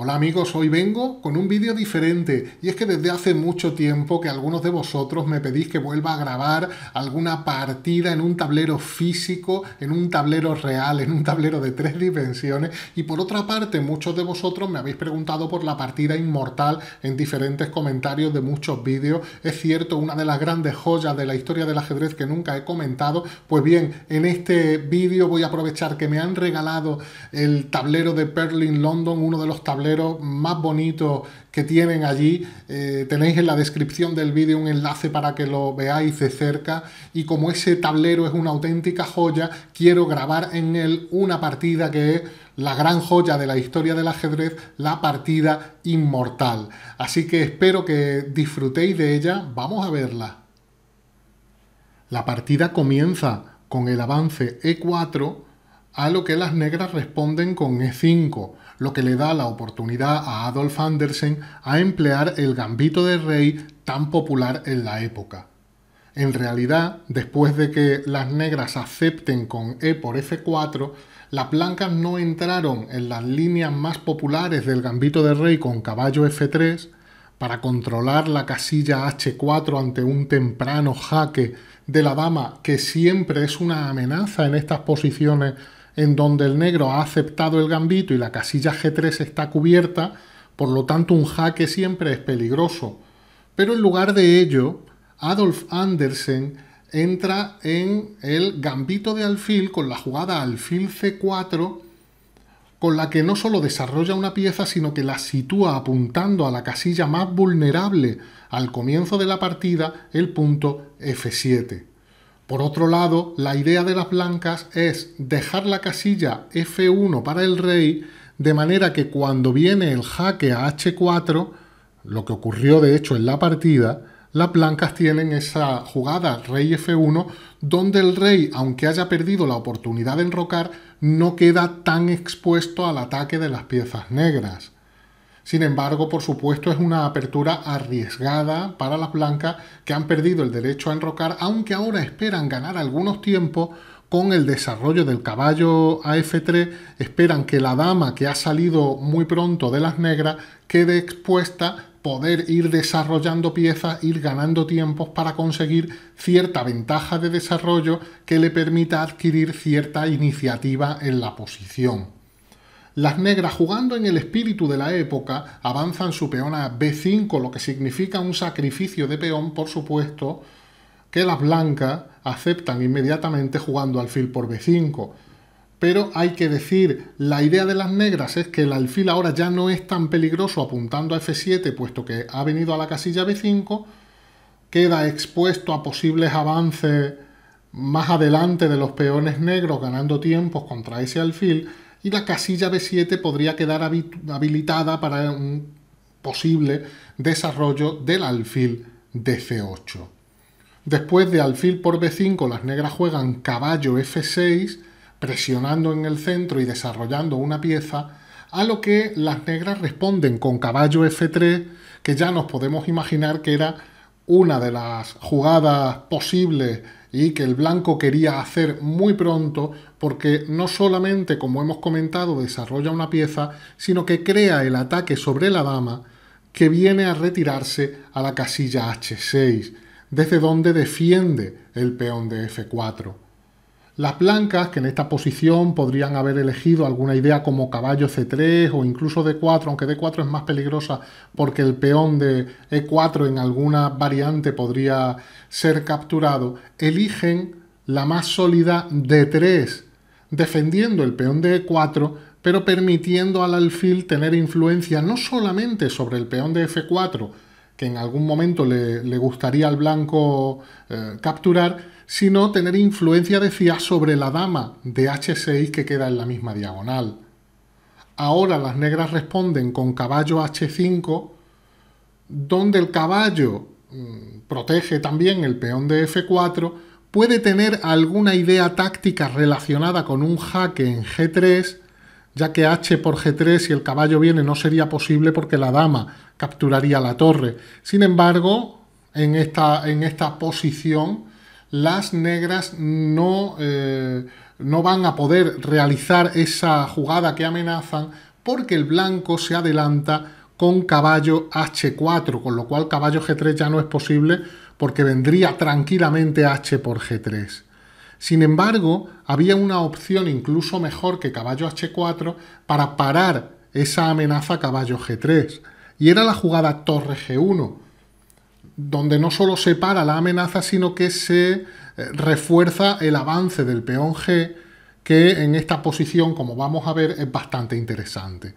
Hola amigos, hoy vengo con un vídeo diferente y es que desde hace mucho tiempo que algunos de vosotros me pedís que vuelva a grabar alguna partida en un tablero físico, en un tablero real, en un tablero de tres dimensiones y por otra parte muchos de vosotros me habéis preguntado por la partida inmortal en diferentes comentarios de muchos vídeos. Es cierto, una de las grandes joyas de la historia del ajedrez que nunca he comentado. Pues bien, en este vídeo voy a aprovechar que me han regalado el tablero de Perlin London, uno de los tableros más bonito que tienen allí. Eh, tenéis en la descripción del vídeo un enlace para que lo veáis de cerca. Y como ese tablero es una auténtica joya, quiero grabar en él una partida que es la gran joya de la historia del ajedrez, la partida inmortal. Así que espero que disfrutéis de ella. Vamos a verla. La partida comienza con el avance E4, a lo que las negras responden con E5 lo que le da la oportunidad a Adolf Andersen a emplear el gambito de rey tan popular en la época. En realidad, después de que las negras acepten con E por F4, las blancas no entraron en las líneas más populares del gambito de rey con caballo F3 para controlar la casilla H4 ante un temprano jaque de la dama que siempre es una amenaza en estas posiciones en donde el negro ha aceptado el gambito y la casilla G3 está cubierta, por lo tanto un jaque siempre es peligroso. Pero en lugar de ello, Adolf Andersen entra en el gambito de alfil con la jugada alfil C4, con la que no solo desarrolla una pieza, sino que la sitúa apuntando a la casilla más vulnerable al comienzo de la partida, el punto F7. Por otro lado, la idea de las blancas es dejar la casilla F1 para el rey, de manera que cuando viene el jaque a H4, lo que ocurrió de hecho en la partida, las blancas tienen esa jugada rey F1, donde el rey, aunque haya perdido la oportunidad de enrocar, no queda tan expuesto al ataque de las piezas negras. Sin embargo, por supuesto, es una apertura arriesgada para las blancas que han perdido el derecho a enrocar, aunque ahora esperan ganar algunos tiempos con el desarrollo del caballo af 3 esperan que la dama que ha salido muy pronto de las negras quede expuesta, poder ir desarrollando piezas, ir ganando tiempos para conseguir cierta ventaja de desarrollo que le permita adquirir cierta iniciativa en la posición. Las negras, jugando en el espíritu de la época, avanzan su peón a B5, lo que significa un sacrificio de peón, por supuesto, que las blancas aceptan inmediatamente jugando alfil por B5. Pero hay que decir, la idea de las negras es que el alfil ahora ya no es tan peligroso apuntando a F7, puesto que ha venido a la casilla B5, queda expuesto a posibles avances más adelante de los peones negros ganando tiempos contra ese alfil, y la casilla B7 podría quedar habilitada para un posible desarrollo del alfil de C8. Después de alfil por B5, las negras juegan caballo F6, presionando en el centro y desarrollando una pieza, a lo que las negras responden con caballo F3, que ya nos podemos imaginar que era una de las jugadas posibles y que el blanco quería hacer muy pronto porque no solamente, como hemos comentado, desarrolla una pieza, sino que crea el ataque sobre la dama que viene a retirarse a la casilla H6, desde donde defiende el peón de F4. Las blancas, que en esta posición podrían haber elegido alguna idea como caballo C3 o incluso D4, aunque D4 es más peligrosa porque el peón de E4 en alguna variante podría ser capturado, eligen la más sólida D3, defendiendo el peón de E4, pero permitiendo al alfil tener influencia no solamente sobre el peón de F4, que en algún momento le, gustaría al blanco eh, capturar, sino tener influencia, decía, sobre la dama de h6 que queda en la misma diagonal. Ahora las negras responden con caballo h5, donde el caballo mm, protege también el peón de f4, puede tener alguna idea táctica relacionada con un jaque en g3, ya que h por g3 si el caballo viene no sería posible porque la dama capturaría la torre. Sin embargo, en esta, en esta posición las negras no, eh, no van a poder realizar esa jugada que amenazan porque el blanco se adelanta con caballo h4, con lo cual caballo g3 ya no es posible porque vendría tranquilamente h por g3. Sin embargo, había una opción incluso mejor que caballo h4 para parar esa amenaza caballo g3, y era la jugada torre g1, donde no solo se para la amenaza, sino que se eh, refuerza el avance del peón G, que en esta posición, como vamos a ver, es bastante interesante.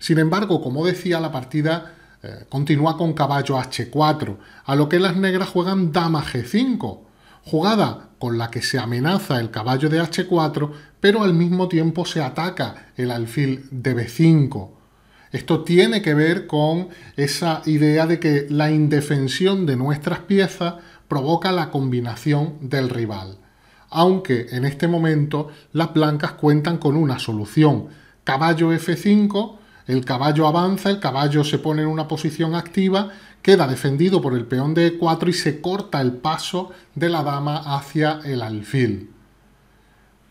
Sin embargo, como decía, la partida eh, continúa con caballo H4, a lo que las negras juegan dama G5, jugada con la que se amenaza el caballo de H4, pero al mismo tiempo se ataca el alfil de B5. Esto tiene que ver con esa idea de que la indefensión de nuestras piezas provoca la combinación del rival. Aunque en este momento las blancas cuentan con una solución. Caballo F5, el caballo avanza, el caballo se pone en una posición activa, queda defendido por el peón de E4 y se corta el paso de la dama hacia el alfil.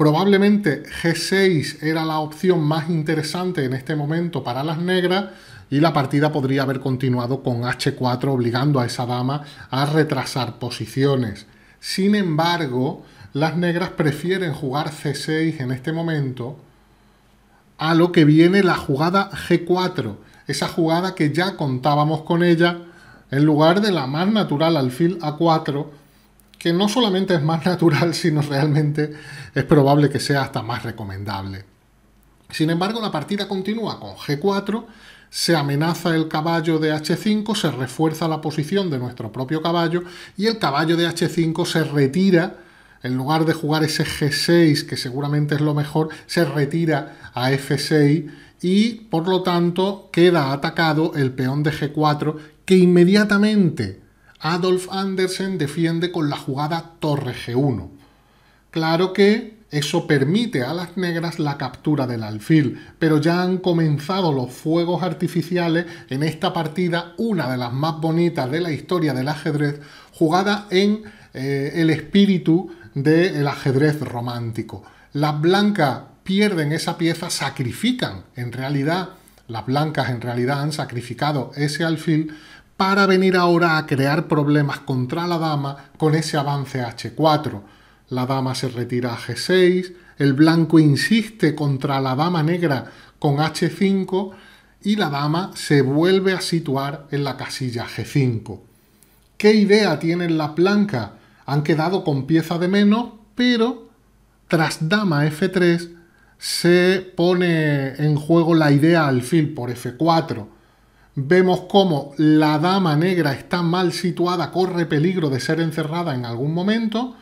Probablemente G6 era la opción más interesante en este momento para las negras y la partida podría haber continuado con H4 obligando a esa dama a retrasar posiciones. Sin embargo, las negras prefieren jugar C6 en este momento a lo que viene la jugada G4, esa jugada que ya contábamos con ella en lugar de la más natural alfil A4 que no solamente es más natural, sino realmente es probable que sea hasta más recomendable. Sin embargo, la partida continúa con G4, se amenaza el caballo de H5, se refuerza la posición de nuestro propio caballo y el caballo de H5 se retira, en lugar de jugar ese G6, que seguramente es lo mejor, se retira a F6 y por lo tanto queda atacado el peón de G4 que inmediatamente Adolf Andersen defiende con la jugada torre G1. Claro que eso permite a las negras la captura del alfil, pero ya han comenzado los fuegos artificiales en esta partida, una de las más bonitas de la historia del ajedrez, jugada en eh, el espíritu del ajedrez romántico. Las blancas pierden esa pieza, sacrifican en realidad, las blancas en realidad han sacrificado ese alfil, para venir ahora a crear problemas contra la dama con ese avance h4. La dama se retira a g6, el blanco insiste contra la dama negra con h5 y la dama se vuelve a situar en la casilla g5. ¿Qué idea tienen la blanca? Han quedado con pieza de menos, pero tras dama f3 se pone en juego la idea alfil por f4 vemos cómo la dama negra está mal situada, corre peligro de ser encerrada en algún momento.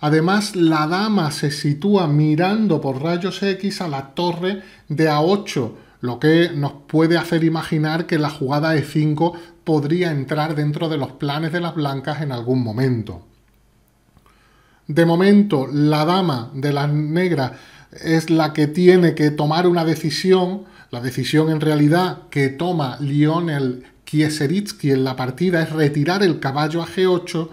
Además, la dama se sitúa mirando por rayos X a la torre de A8, lo que nos puede hacer imaginar que la jugada E5 podría entrar dentro de los planes de las blancas en algún momento. De momento, la dama de las negras es la que tiene que tomar una decisión la decisión en realidad que toma Lionel Kieseritsky en la partida es retirar el caballo a G8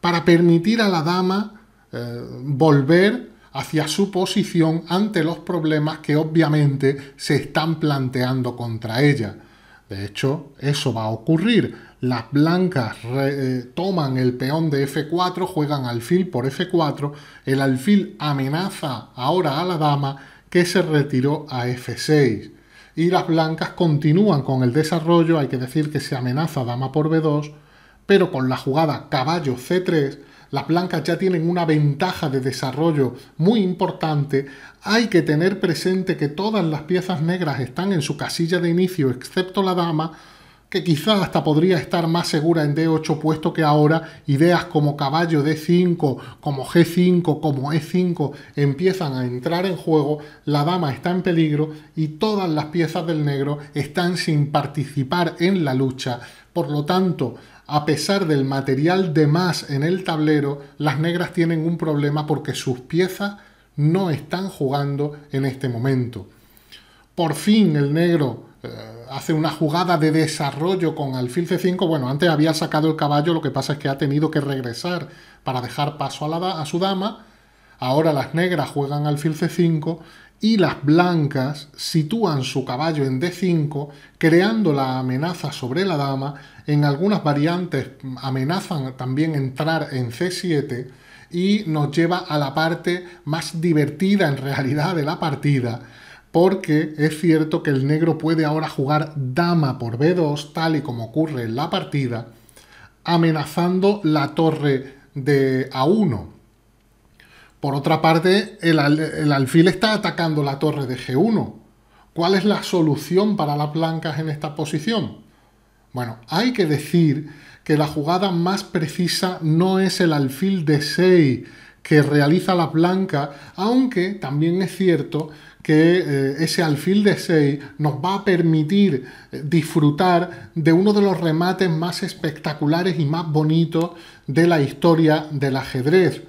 para permitir a la dama eh, volver hacia su posición ante los problemas que obviamente se están planteando contra ella. De hecho, eso va a ocurrir. Las blancas eh, toman el peón de F4, juegan alfil por F4, el alfil amenaza ahora a la dama que se retiró a F6 y las blancas continúan con el desarrollo, hay que decir que se amenaza dama por b2, pero con la jugada caballo c3, las blancas ya tienen una ventaja de desarrollo muy importante, hay que tener presente que todas las piezas negras están en su casilla de inicio excepto la dama, que quizás hasta podría estar más segura en D8 puesto que ahora ideas como caballo D5, como G5, como E5 empiezan a entrar en juego, la dama está en peligro y todas las piezas del negro están sin participar en la lucha. Por lo tanto, a pesar del material de más en el tablero, las negras tienen un problema porque sus piezas no están jugando en este momento. Por fin el negro hace una jugada de desarrollo con alfil c5. Bueno, antes había sacado el caballo, lo que pasa es que ha tenido que regresar para dejar paso a, la su dama. Ahora las negras juegan alfil c5 y las blancas sitúan su caballo en d5, creando la amenaza sobre la dama. En algunas variantes amenazan también entrar en c7 y nos lleva a la parte más divertida en realidad de la partida, porque es cierto que el negro puede ahora jugar dama por b2, tal y como ocurre en la partida, amenazando la torre de a1. Por otra parte, el, alfil está atacando la torre de g1. ¿Cuál es la solución para las blancas en esta posición? Bueno, hay que decir que la jugada más precisa no es el alfil de 6 que realiza la blanca, aunque también es cierto que eh, ese alfil de 6 nos va a permitir eh, disfrutar de uno de los remates más espectaculares y más bonitos de la historia del ajedrez.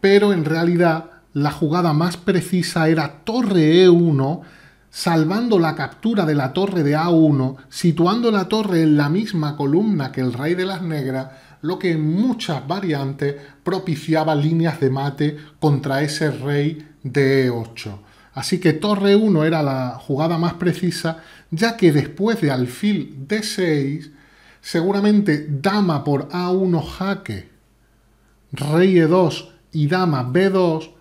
Pero en realidad la jugada más precisa era torre E1, salvando la captura de la torre de A1, situando la torre en la misma columna que el rey de las negras, lo que en muchas variantes propiciaba líneas de mate contra ese rey de E8. Así que torre 1 era la jugada más precisa, ya que después de alfil d6, seguramente dama por a1 jaque, rey e2 y dama b2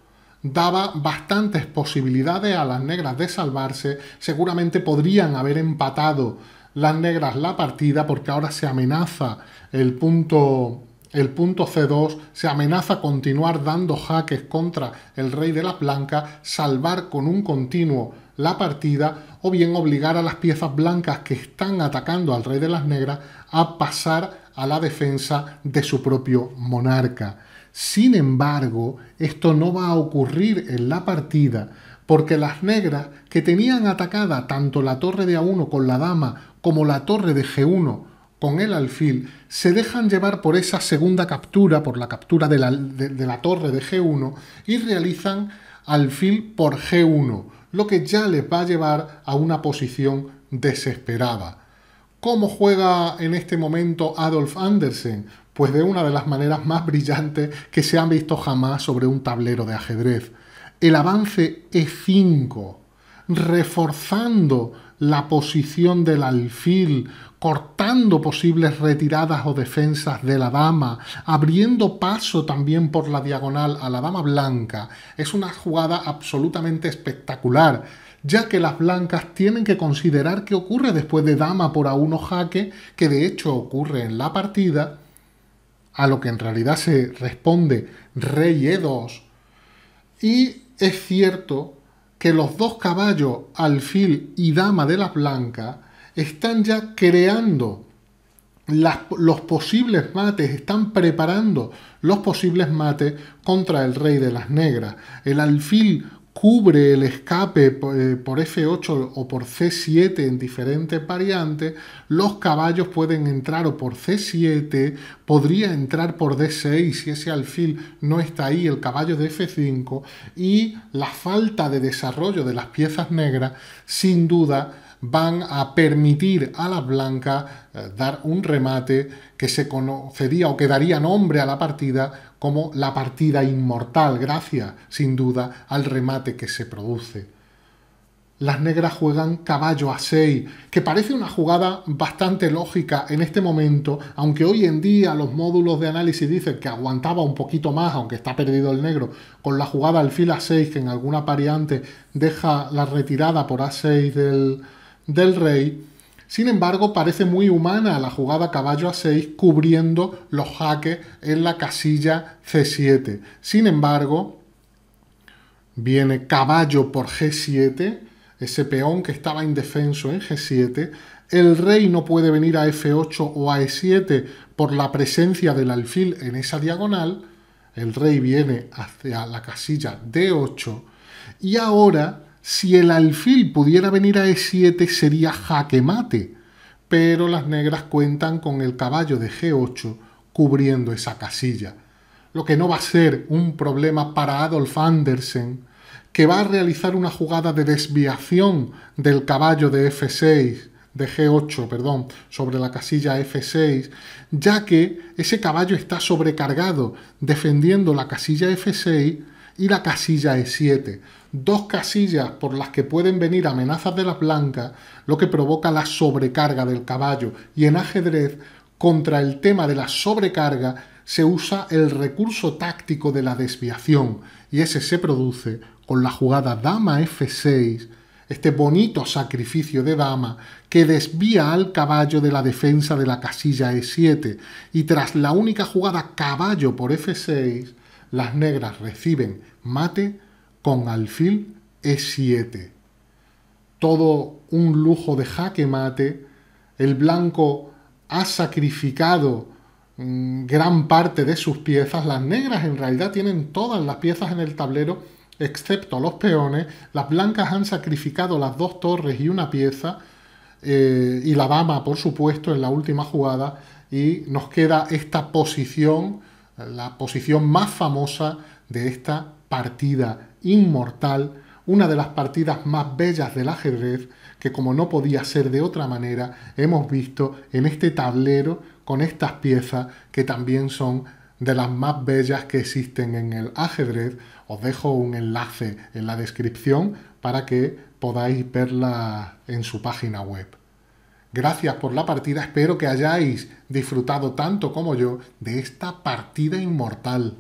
daba bastantes posibilidades a las negras de salvarse, seguramente podrían haber empatado las negras la partida porque ahora se amenaza el punto el punto C2, se amenaza continuar dando jaques contra el rey de las blancas, salvar con un continuo la partida o bien obligar a las piezas blancas que están atacando al rey de las negras a pasar a la defensa de su propio monarca. Sin embargo, esto no va a ocurrir en la partida porque las negras que tenían atacada tanto la torre de A1 con la dama como la torre de G1 con el alfil, se dejan llevar por esa segunda captura, por la captura de la, torre de G1, y realizan alfil por G1, lo que ya les va a llevar a una posición desesperada. ¿Cómo juega en este momento Adolf Andersen? Pues de una de las maneras más brillantes que se han visto jamás sobre un tablero de ajedrez. El avance E5, reforzando la posición del alfil cortando posibles retiradas o defensas de la dama, abriendo paso también por la diagonal a la dama blanca. Es una jugada absolutamente espectacular, ya que las blancas tienen que considerar qué ocurre después de dama por a uno jaque, que de hecho ocurre en la partida, a lo que en realidad se responde rey e2. Y es cierto que los dos caballos, alfil y dama de las blancas, están ya creando los posibles mates, están preparando los posibles mates contra el rey de las negras. El alfil cubre el escape eh, por F8 o por C7 en diferentes variantes, los caballos pueden entrar o por C7, podría entrar por D6 si ese alfil no está ahí, el caballo de F5 y la falta de desarrollo de las piezas negras sin duda van a permitir a la blanca eh, dar un remate que se conocería o que daría nombre a la partida como la partida inmortal, gracias sin duda al remate que se produce. Las negras juegan caballo a 6, que parece una jugada bastante lógica en este momento, aunque hoy en día los módulos de análisis dicen que aguantaba un poquito más, aunque está perdido el negro, con la jugada alfil a 6, que en alguna variante deja la retirada por a6 del, del rey. Sin embargo, parece muy humana la jugada caballo a 6 cubriendo los jaques en la casilla C7. Sin embargo, viene caballo por G7, ese peón que estaba indefenso en G7. El rey no puede venir a F8 o a E7 por la presencia del alfil en esa diagonal. El rey viene hacia la casilla D8. Y ahora si el alfil pudiera venir a e7 sería jaque mate, pero las negras cuentan con el caballo de g8 cubriendo esa casilla, lo que no va a ser un problema para Adolf Andersen, que va a realizar una jugada de desviación del caballo de f6 de G8, perdón, sobre la casilla F6, ya que ese caballo está sobrecargado defendiendo la casilla F6 y la casilla E7, dos casillas por las que pueden venir amenazas de las blancas, lo que provoca la sobrecarga del caballo. Y en ajedrez, contra el tema de la sobrecarga, se usa el recurso táctico de la desviación, y ese se produce con la jugada dama F6, este bonito sacrificio de dama que desvía al caballo de la defensa de la casilla E7 y tras la única jugada caballo por F6 las negras reciben mate con alfil E7. Todo un lujo de jaque mate. El blanco ha sacrificado mm, gran parte de sus piezas. Las negras en realidad tienen todas las piezas en el tablero, excepto los peones. Las blancas han sacrificado las dos torres y una pieza. Eh, y la dama, por supuesto, en la última jugada. Y nos queda esta posición la posición más famosa de esta partida inmortal, una de las partidas más bellas del ajedrez, que como no podía ser de otra manera, hemos visto en este tablero con estas piezas que también son de las más bellas que existen en el ajedrez. Os dejo un enlace en la descripción para que podáis verla en su página web. Gracias por la partida, espero que hayáis disfrutado tanto como yo de esta partida inmortal.